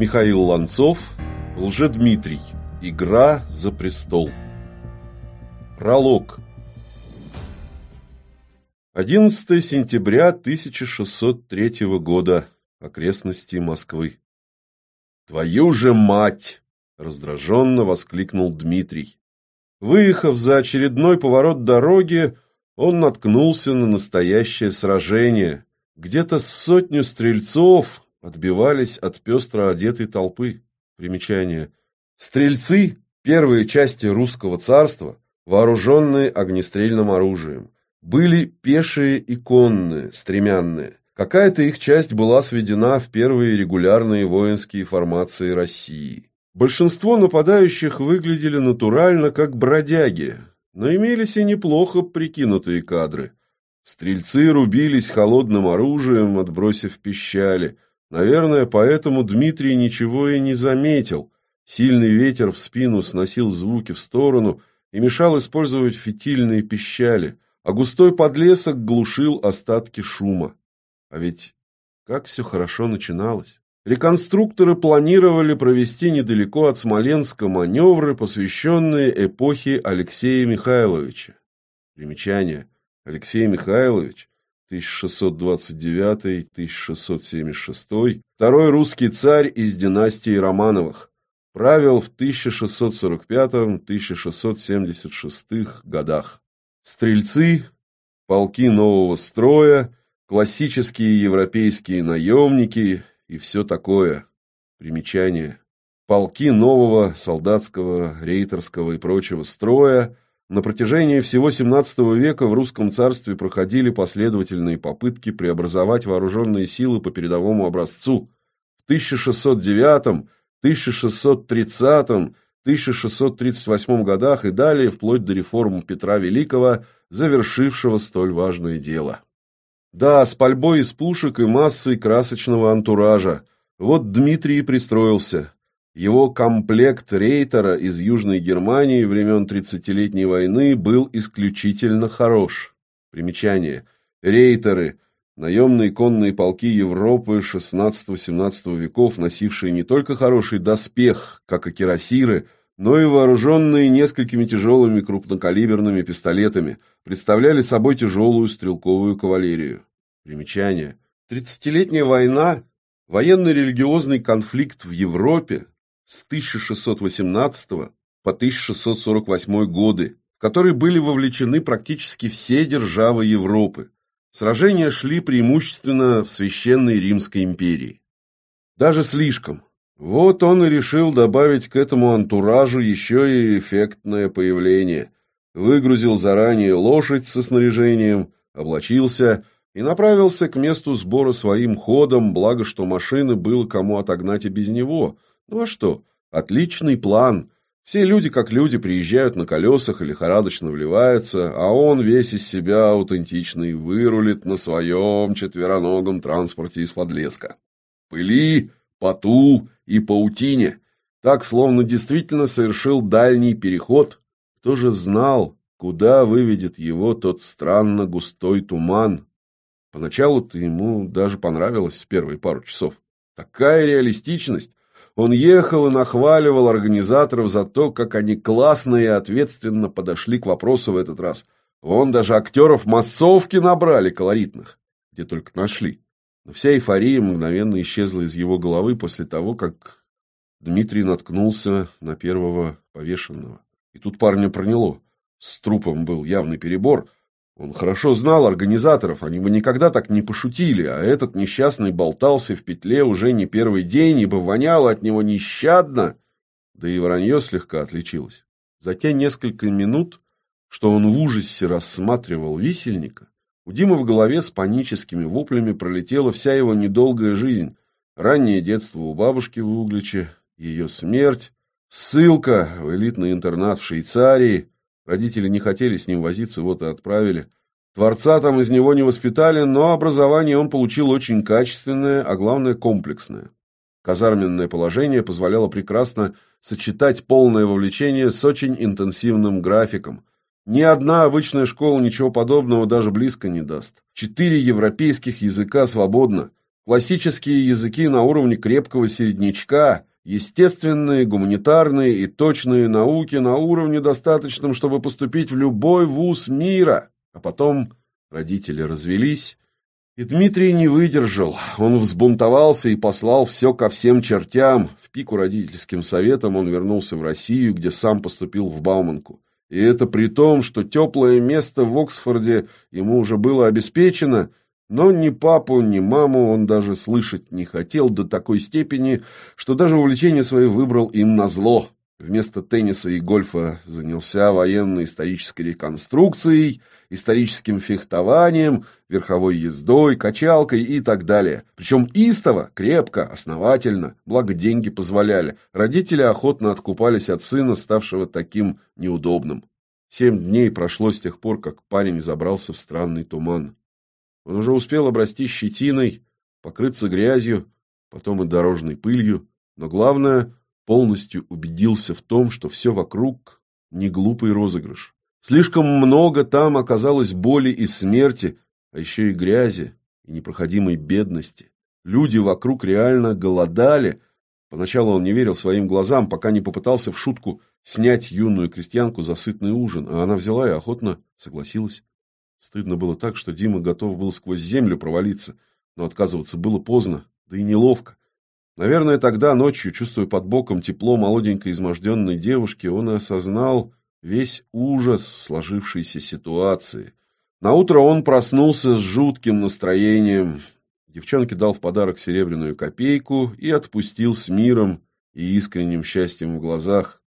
Михаил Ланцов, Лжедмитрий. Игра за престол. Пролог. 11 сентября 1603 года. Окрестности Москвы. «Твою же мать!» – раздраженно воскликнул Дмитрий. Выехав за очередной поворот дороги, он наткнулся на настоящее сражение. Где-то сотню стрельцов, отбивались от пестро одетой толпы. Примечание. Стрельцы – первые части русского царства, вооруженные огнестрельным оружием. Были пешие и конные, стремянные. Какая-то их часть была сведена в первые регулярные воинские формации России. Большинство нападающих выглядели натурально как бродяги, но имелись и неплохо прикинутые кадры. Стрельцы рубились холодным оружием, отбросив пищали – Наверное, поэтому Дмитрий ничего и не заметил. Сильный ветер в спину сносил звуки в сторону и мешал использовать фитильные пищали, а густой подлесок глушил остатки шума. А ведь как все хорошо начиналось. Реконструкторы планировали провести недалеко от Смоленска маневры, посвященные эпохе Алексея Михайловича. Примечание. Алексей Михайлович 1629-1676, второй русский царь из династии Романовых, правил в 1645-1676 годах. Стрельцы, полки нового строя, классические европейские наемники и все такое. Примечание. Полки нового солдатского, рейтерского и прочего строя – на протяжении всего XVII века в русском царстве проходили последовательные попытки преобразовать вооруженные силы по передовому образцу. В 1609, 1630, 1638 годах и далее вплоть до реформ Петра Великого, завершившего столь важное дело. Да, с пальбой из пушек и массой красочного антуража. Вот Дмитрий и пристроился. Его комплект рейтера из Южной Германии времен Тридцатилетней войны был исключительно хорош. Примечание. Рейтеры – наемные конные полки Европы XVI-XVII веков, носившие не только хороший доспех, как и кирасиры, но и вооруженные несколькими тяжелыми крупнокалиберными пистолетами, представляли собой тяжелую стрелковую кавалерию. Примечание. Тридцатилетняя война – военно-религиозный конфликт в Европе, с 1618 по 1648 годы, в которые были вовлечены практически все державы Европы. Сражения шли преимущественно в Священной Римской империи. Даже слишком. Вот он и решил добавить к этому антуражу еще и эффектное появление. Выгрузил заранее лошадь со снаряжением, облачился и направился к месту сбора своим ходом, благо что машины было кому отогнать и без него – ну а что? Отличный план. Все люди как люди приезжают на колесах и лихорадочно вливаются, а он весь из себя аутентичный вырулит на своем четвероногом транспорте из-под леска. Пыли, поту и паутине. Так, словно действительно совершил дальний переход. Кто же знал, куда выведет его тот странно густой туман? Поначалу-то ему даже понравилось первые пару часов. Такая реалистичность! Он ехал и нахваливал организаторов за то, как они классно и ответственно подошли к вопросу в этот раз. Вон даже актеров массовки набрали колоритных, где только нашли. Но вся эйфория мгновенно исчезла из его головы после того, как Дмитрий наткнулся на первого повешенного. И тут парня проняло. С трупом был явный перебор – он хорошо знал организаторов, они бы никогда так не пошутили, а этот несчастный болтался в петле уже не первый день, ибо воняло от него нещадно, да и вранье слегка отличилось. За те несколько минут, что он в ужасе рассматривал висельника, у Димы в голове с паническими воплями пролетела вся его недолгая жизнь, раннее детство у бабушки в Угличе, ее смерть, ссылка в элитный интернат в Швейцарии – Родители не хотели с ним возиться, вот и отправили. Творца там из него не воспитали, но образование он получил очень качественное, а главное комплексное. Казарменное положение позволяло прекрасно сочетать полное вовлечение с очень интенсивным графиком. Ни одна обычная школа ничего подобного даже близко не даст. Четыре европейских языка свободно. Классические языки на уровне крепкого середнячка – естественные, гуманитарные и точные науки на уровне достаточном, чтобы поступить в любой вуз мира. А потом родители развелись, и Дмитрий не выдержал. Он взбунтовался и послал все ко всем чертям. В пику родительским советам. он вернулся в Россию, где сам поступил в Бауманку. И это при том, что теплое место в Оксфорде ему уже было обеспечено – но ни папу, ни маму он даже слышать не хотел до такой степени, что даже увлечение свое выбрал им на зло. Вместо тенниса и гольфа занялся военно-исторической реконструкцией, историческим фехтованием, верховой ездой, качалкой и так далее. Причем истово, крепко, основательно, благо деньги позволяли. Родители охотно откупались от сына, ставшего таким неудобным. Семь дней прошло с тех пор, как парень забрался в странный туман. Он уже успел обрасти щетиной, покрыться грязью, потом и дорожной пылью, но главное, полностью убедился в том, что все вокруг не глупый розыгрыш. Слишком много там оказалось боли и смерти, а еще и грязи, и непроходимой бедности. Люди вокруг реально голодали. Поначалу он не верил своим глазам, пока не попытался в шутку снять юную крестьянку за сытный ужин, а она взяла и охотно согласилась. Стыдно было так, что Дима готов был сквозь землю провалиться, но отказываться было поздно, да и неловко. Наверное, тогда ночью, чувствуя под боком тепло молоденькой изможденной девушки, он и осознал весь ужас сложившейся ситуации. Наутро он проснулся с жутким настроением. Девчонке дал в подарок серебряную копейку и отпустил с миром и искренним счастьем в глазах.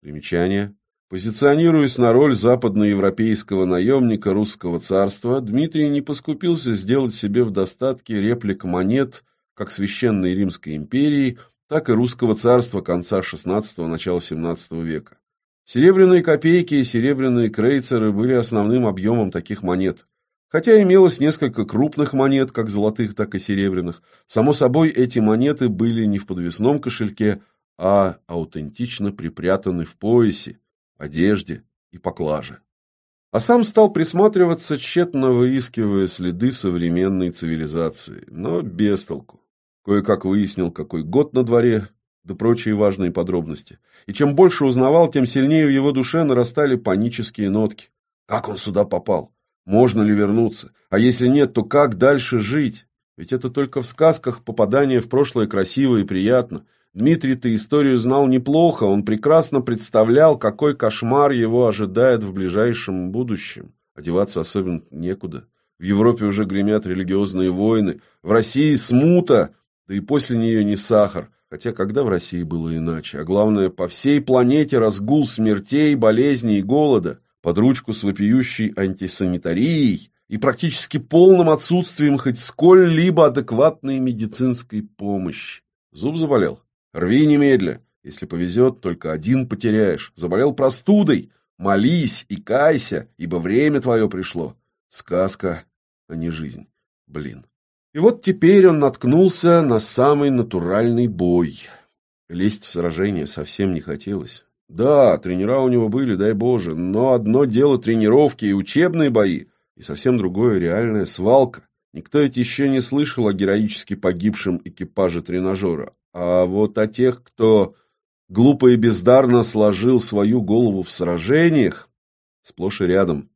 Примечание. Позиционируясь на роль западноевропейского наемника русского царства, Дмитрий не поскупился сделать себе в достатке реплик монет как Священной Римской империи, так и русского царства конца XVI – начала XVII века. Серебряные копейки и серебряные крейцеры были основным объемом таких монет. Хотя имелось несколько крупных монет, как золотых, так и серебряных, само собой эти монеты были не в подвесном кошельке, а аутентично припрятаны в поясе, одежде и поклаже. А сам стал присматриваться, тщетно выискивая следы современной цивилизации, но без толку. Кое-как выяснил, какой год на дворе, да прочие важные подробности. И чем больше узнавал, тем сильнее в его душе нарастали панические нотки. Как он сюда попал? Можно ли вернуться? А если нет, то как дальше жить? Ведь это только в сказках попадание в прошлое красиво и приятно, Дмитрий-то историю знал неплохо, он прекрасно представлял, какой кошмар его ожидает в ближайшем будущем. Одеваться особенно некуда. В Европе уже гремят религиозные войны, в России смута, да и после нее не сахар. Хотя когда в России было иначе? А главное, по всей планете разгул смертей, болезней и голода, под ручку с вопиющей антисанитарией и практически полным отсутствием хоть сколь-либо адекватной медицинской помощи. Зуб заболел? Рви немедля. Если повезет, только один потеряешь. Заболел простудой. Молись и кайся, ибо время твое пришло. Сказка, а не жизнь. Блин. И вот теперь он наткнулся на самый натуральный бой. Лезть в сражение совсем не хотелось. Да, тренера у него были, дай боже, но одно дело тренировки и учебные бои, и совсем другое реальная свалка. Никто ведь еще не слышал о героически погибшем экипаже тренажера, а вот о тех, кто глупо и бездарно сложил свою голову в сражениях, сплошь и рядом.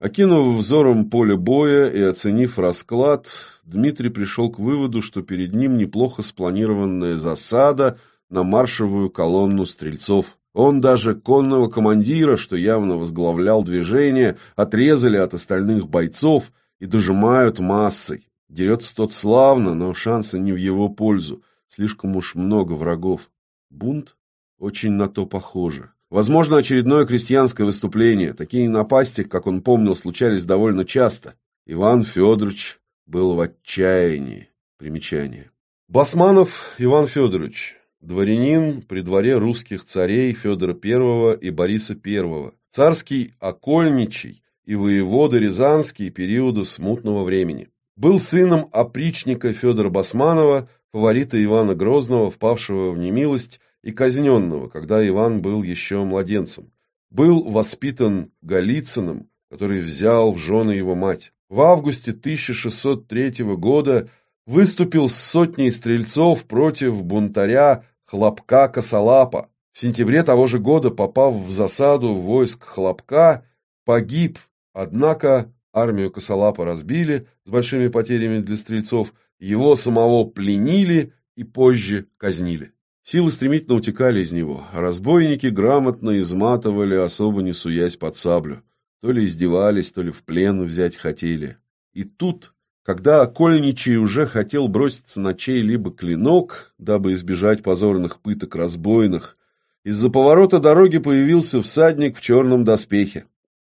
Окинув взором поле боя и оценив расклад, Дмитрий пришел к выводу, что перед ним неплохо спланированная засада на маршевую колонну стрельцов. Он даже конного командира, что явно возглавлял движение, отрезали от остальных бойцов и дожимают массой. Дерется тот славно, но шансы не в его пользу слишком уж много врагов. Бунт очень на то похоже. Возможно, очередное крестьянское выступление. Такие напасти, как он помнил, случались довольно часто. Иван Федорович был в отчаянии. Примечание. Басманов Иван Федорович. Дворянин при дворе русских царей Федора I и Бориса I. Царский окольничий и воевода Рязанский периода смутного времени. Был сыном опричника Федора Басманова фаворита Ивана Грозного, впавшего в немилость и казненного, когда Иван был еще младенцем. Был воспитан Голицыным, который взял в жены его мать. В августе 1603 года выступил с сотней стрельцов против бунтаря Хлопка Косолапа. В сентябре того же года, попав в засаду войск Хлопка, погиб, однако армию Косолапа разбили с большими потерями для стрельцов – его самого пленили и позже казнили. Силы стремительно утекали из него, а разбойники грамотно изматывали, особо не суясь под саблю. То ли издевались, то ли в плен взять хотели. И тут, когда окольничий уже хотел броситься на чей-либо клинок, дабы избежать позорных пыток разбойных, из-за поворота дороги появился всадник в черном доспехе.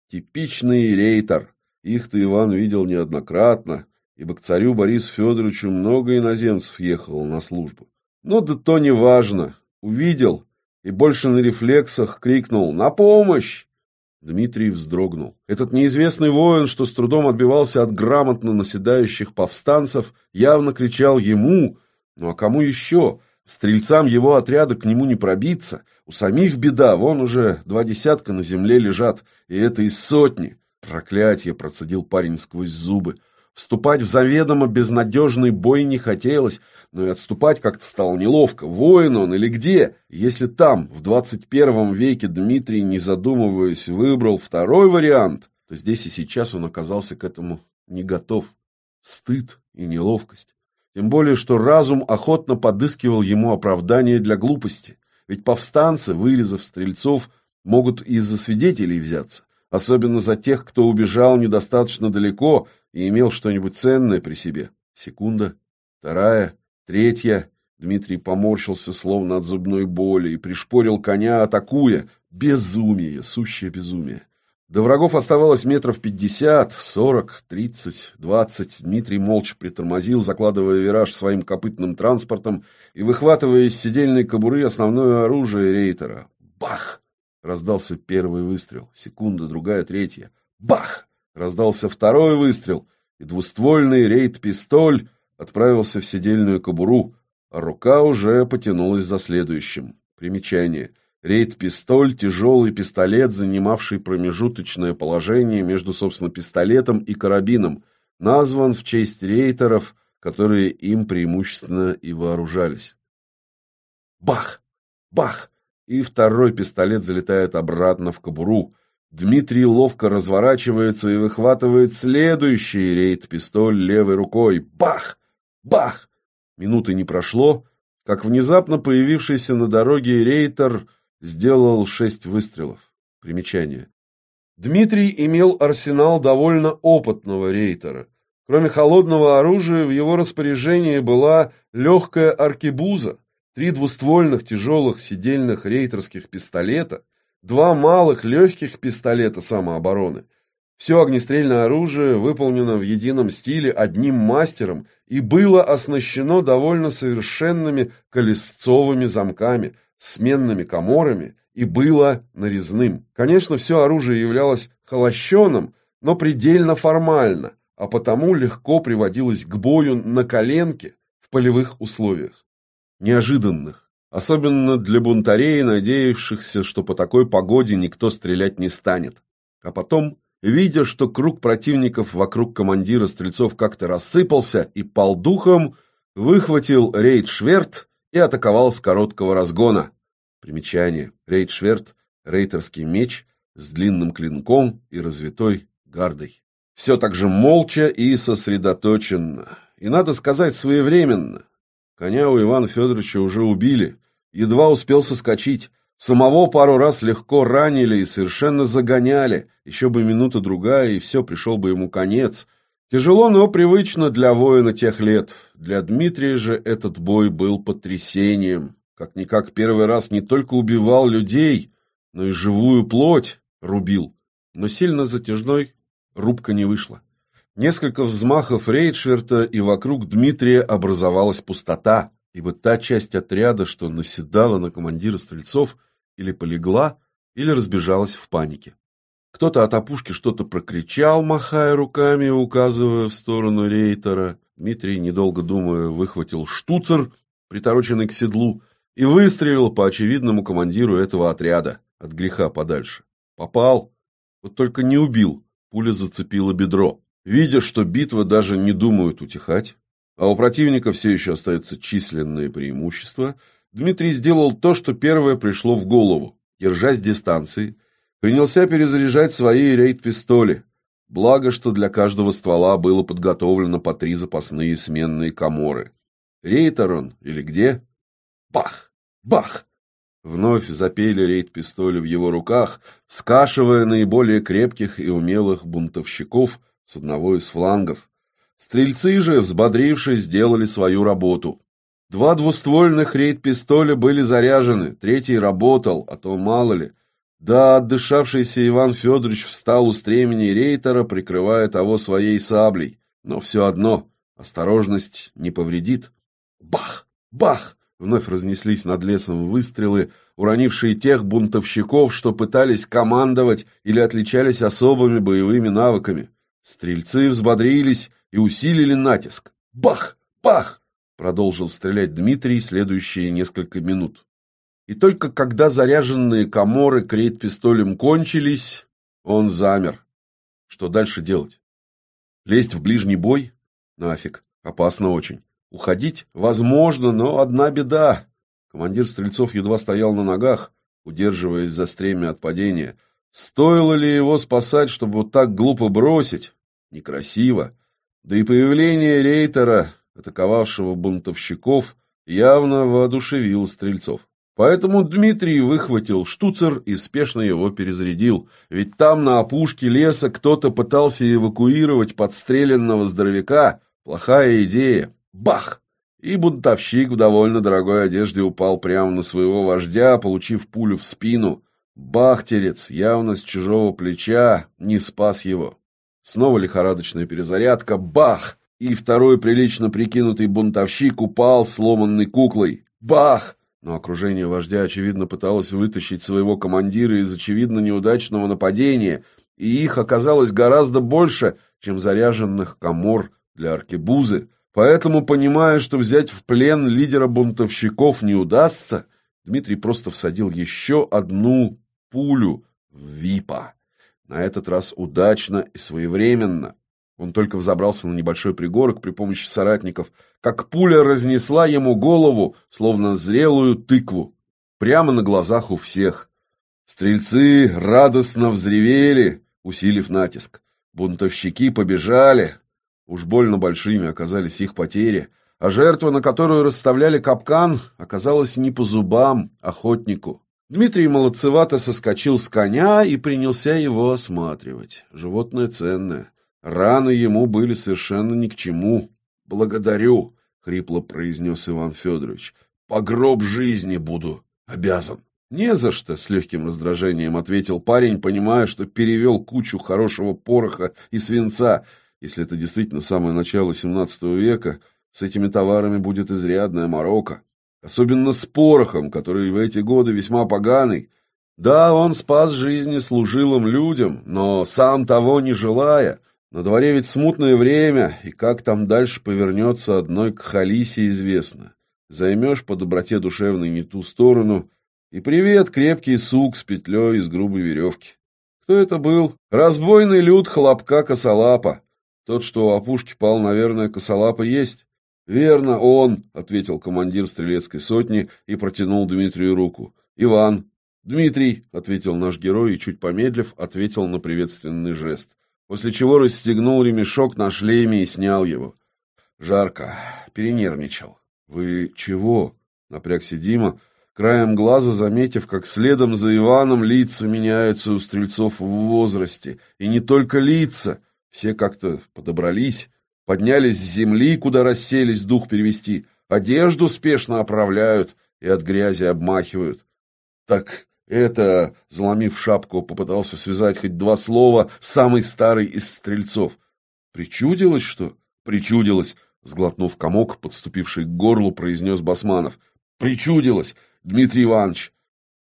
Типичный рейтор. Их-то Иван видел неоднократно, ибо к царю Борису Федоровичу много иноземцев ехало на службу. но ну да то не важно. Увидел и больше на рефлексах крикнул «На помощь!» Дмитрий вздрогнул. Этот неизвестный воин, что с трудом отбивался от грамотно наседающих повстанцев, явно кричал ему, ну а кому еще? Стрельцам его отряда к нему не пробиться. У самих беда, вон уже два десятка на земле лежат, и это из сотни. Проклятье, процедил парень сквозь зубы. Вступать в заведомо безнадежный бой не хотелось, но и отступать как-то стало неловко. Воин он или где? Если там, в 21 веке, Дмитрий, не задумываясь, выбрал второй вариант, то здесь и сейчас он оказался к этому не готов. Стыд и неловкость. Тем более, что разум охотно подыскивал ему оправдание для глупости. Ведь повстанцы, вырезав стрельцов, могут и за свидетелей взяться. Особенно за тех, кто убежал недостаточно далеко – и имел что-нибудь ценное при себе. Секунда, вторая, третья. Дмитрий поморщился, словно от зубной боли, и пришпорил коня, атакуя. Безумие, сущее безумие. До врагов оставалось метров пятьдесят, сорок, тридцать, двадцать. Дмитрий молча притормозил, закладывая вираж своим копытным транспортом и выхватывая из седельной кобуры основное оружие рейтера. Бах! Раздался первый выстрел. Секунда, другая, третья. Бах! Раздался второй выстрел, и двуствольный рейд-пистоль отправился в седельную кобуру, а рука уже потянулась за следующим. Примечание. Рейд-пистоль – тяжелый пистолет, занимавший промежуточное положение между, собственно, пистолетом и карабином, назван в честь рейтеров, которые им преимущественно и вооружались. Бах! Бах! И второй пистолет залетает обратно в кобуру – Дмитрий ловко разворачивается и выхватывает следующий рейд-пистоль левой рукой. Бах! Бах! Минуты не прошло, как внезапно появившийся на дороге рейтер сделал шесть выстрелов. Примечание. Дмитрий имел арсенал довольно опытного рейтера. Кроме холодного оружия, в его распоряжении была легкая аркебуза, три двуствольных тяжелых сидельных рейтерских пистолета – два малых легких пистолета самообороны. Все огнестрельное оружие выполнено в едином стиле одним мастером и было оснащено довольно совершенными колесцовыми замками, сменными коморами и было нарезным. Конечно, все оружие являлось холощенным, но предельно формально, а потому легко приводилось к бою на коленке в полевых условиях. Неожиданных Особенно для бунтарей, надеявшихся, что по такой погоде никто стрелять не станет. А потом, видя, что круг противников вокруг командира стрельцов как-то рассыпался и пал духом, выхватил рейд-шверт и атаковал с короткого разгона. Примечание. Рейд-шверт – рейтерский меч с длинным клинком и развитой гардой. Все так же молча и сосредоточенно. И, надо сказать, своевременно. Коня у Ивана Федоровича уже убили, едва успел соскочить. Самого пару раз легко ранили и совершенно загоняли. Еще бы минута-другая, и все, пришел бы ему конец. Тяжело, но привычно для воина тех лет. Для Дмитрия же этот бой был потрясением. Как-никак первый раз не только убивал людей, но и живую плоть рубил. Но сильно затяжной рубка не вышла. Несколько взмахов Рейдшверта, и вокруг Дмитрия образовалась пустота ибо та часть отряда, что наседала на командира стрельцов, или полегла, или разбежалась в панике. Кто-то от опушки что-то прокричал, махая руками и указывая в сторону рейтера. Дмитрий, недолго думая, выхватил штуцер, притороченный к седлу, и выстрелил по очевидному командиру этого отряда, от греха подальше. Попал, вот только не убил, пуля зацепила бедро. Видя, что битва даже не думают утихать, а у противника все еще остается численное преимущество. Дмитрий сделал то, что первое пришло в голову. Держась дистанции, принялся перезаряжать свои рейд-пистоли. Благо, что для каждого ствола было подготовлено по три запасные сменные коморы. Рейтер он или где? Бах! Бах! Вновь запели рейд-пистоли в его руках, скашивая наиболее крепких и умелых бунтовщиков с одного из флангов. Стрельцы же, взбодрившись, сделали свою работу. Два двуствольных рейд-пистоля были заряжены, третий работал, а то мало ли. Да, отдышавшийся Иван Федорович встал у стремени рейтера, прикрывая того своей саблей. Но все одно, осторожность не повредит. Бах! Бах! Вновь разнеслись над лесом выстрелы, уронившие тех бунтовщиков, что пытались командовать или отличались особыми боевыми навыками. Стрельцы взбодрились и усилили натиск. Бах! Бах! Продолжил стрелять Дмитрий следующие несколько минут. И только когда заряженные коморы крейт-пистолем кончились, он замер. Что дальше делать? Лезть в ближний бой? Нафиг. Опасно очень. Уходить? Возможно, но одна беда. Командир Стрельцов едва стоял на ногах, удерживаясь за стремя от падения. Стоило ли его спасать, чтобы вот так глупо бросить? некрасиво, да и появление рейтера, атаковавшего бунтовщиков, явно воодушевил стрельцов. Поэтому Дмитрий выхватил штуцер и спешно его перезарядил, ведь там на опушке леса кто-то пытался эвакуировать подстреленного здоровяка. Плохая идея. Бах! И бунтовщик в довольно дорогой одежде упал прямо на своего вождя, получив пулю в спину. Бахтерец явно с чужого плеча не спас его. Снова лихорадочная перезарядка. Бах! И второй прилично прикинутый бунтовщик упал сломанной куклой. Бах! Но окружение вождя, очевидно, пыталось вытащить своего командира из очевидно неудачного нападения, и их оказалось гораздо больше, чем заряженных комор для аркебузы. Поэтому, понимая, что взять в плен лидера бунтовщиков не удастся, Дмитрий просто всадил еще одну пулю в випа. На этот раз удачно и своевременно. Он только взобрался на небольшой пригорок при помощи соратников, как пуля разнесла ему голову, словно зрелую тыкву, прямо на глазах у всех. Стрельцы радостно взревели, усилив натиск. Бунтовщики побежали. Уж больно большими оказались их потери, а жертва, на которую расставляли капкан, оказалась не по зубам охотнику. Дмитрий молодцевато соскочил с коня и принялся его осматривать. Животное ценное. Раны ему были совершенно ни к чему. «Благодарю», — хрипло произнес Иван Федорович. «По гроб жизни буду обязан». «Не за что», — с легким раздражением ответил парень, понимая, что перевел кучу хорошего пороха и свинца. Если это действительно самое начало XVII века, с этими товарами будет изрядная морока. Особенно с порохом, который в эти годы весьма поганый. Да, он спас жизни служилым людям, но сам того не желая. На дворе ведь смутное время, и как там дальше повернется одной к Халисе известно. Займешь по доброте душевной не ту сторону, и привет, крепкий сук с петлей из грубой веревки. Кто это был? Разбойный люд хлопка косолапа. Тот, что у опушки пал, наверное, косолапа есть. «Верно, он!» — ответил командир стрелецкой сотни и протянул Дмитрию руку. «Иван!» «Дмитрий!» — ответил наш герой и, чуть помедлив, ответил на приветственный жест, после чего расстегнул ремешок на шлеме и снял его. «Жарко!» — перенервничал. «Вы чего?» — напрягся Дима, краем глаза заметив, как следом за Иваном лица меняются у стрельцов в возрасте. И не только лица, все как-то подобрались. Поднялись с земли, куда расселись дух перевести. Одежду спешно оправляют и от грязи обмахивают. Так это, заломив шапку, попытался связать хоть два слова самый старый из стрельцов. Причудилось что? Причудилось. Сглотнув комок, подступивший к горлу, произнес Басманов. «Причудилось, Дмитрий Иванович!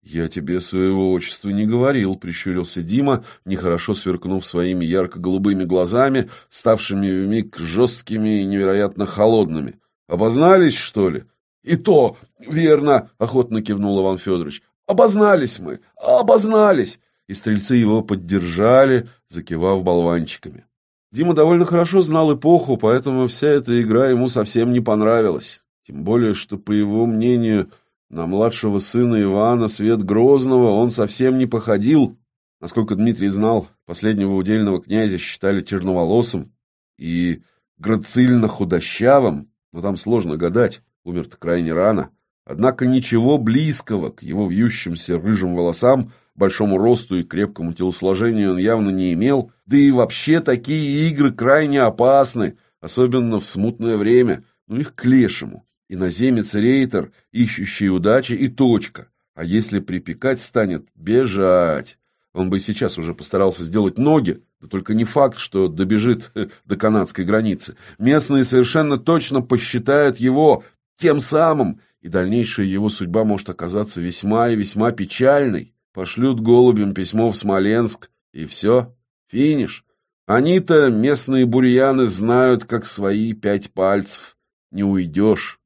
«Я тебе своего отчества не говорил», — прищурился Дима, нехорошо сверкнув своими ярко-голубыми глазами, ставшими вмиг жесткими и невероятно холодными. «Обознались, что ли?» «И то, верно», — охотно кивнул Иван Федорович. «Обознались мы, обознались!» И стрельцы его поддержали, закивав болванчиками. Дима довольно хорошо знал эпоху, поэтому вся эта игра ему совсем не понравилась. Тем более, что, по его мнению, на младшего сына Ивана Свет Грозного он совсем не походил. Насколько Дмитрий знал, последнего удельного князя считали черноволосым и грацильно худощавым, но там сложно гадать, умер-то крайне рано. Однако ничего близкого к его вьющимся рыжим волосам, большому росту и крепкому телосложению он явно не имел, да и вообще такие игры крайне опасны, особенно в смутное время, но ну, их к лешему. Иноземец рейтер, ищущий удачи и точка. А если припекать станет, бежать. Он бы сейчас уже постарался сделать ноги, да только не факт, что добежит э, до канадской границы. Местные совершенно точно посчитают его тем самым, и дальнейшая его судьба может оказаться весьма и весьма печальной. Пошлют голубям письмо в Смоленск, и все, финиш. Они-то, местные бурьяны, знают, как свои пять пальцев. Не уйдешь.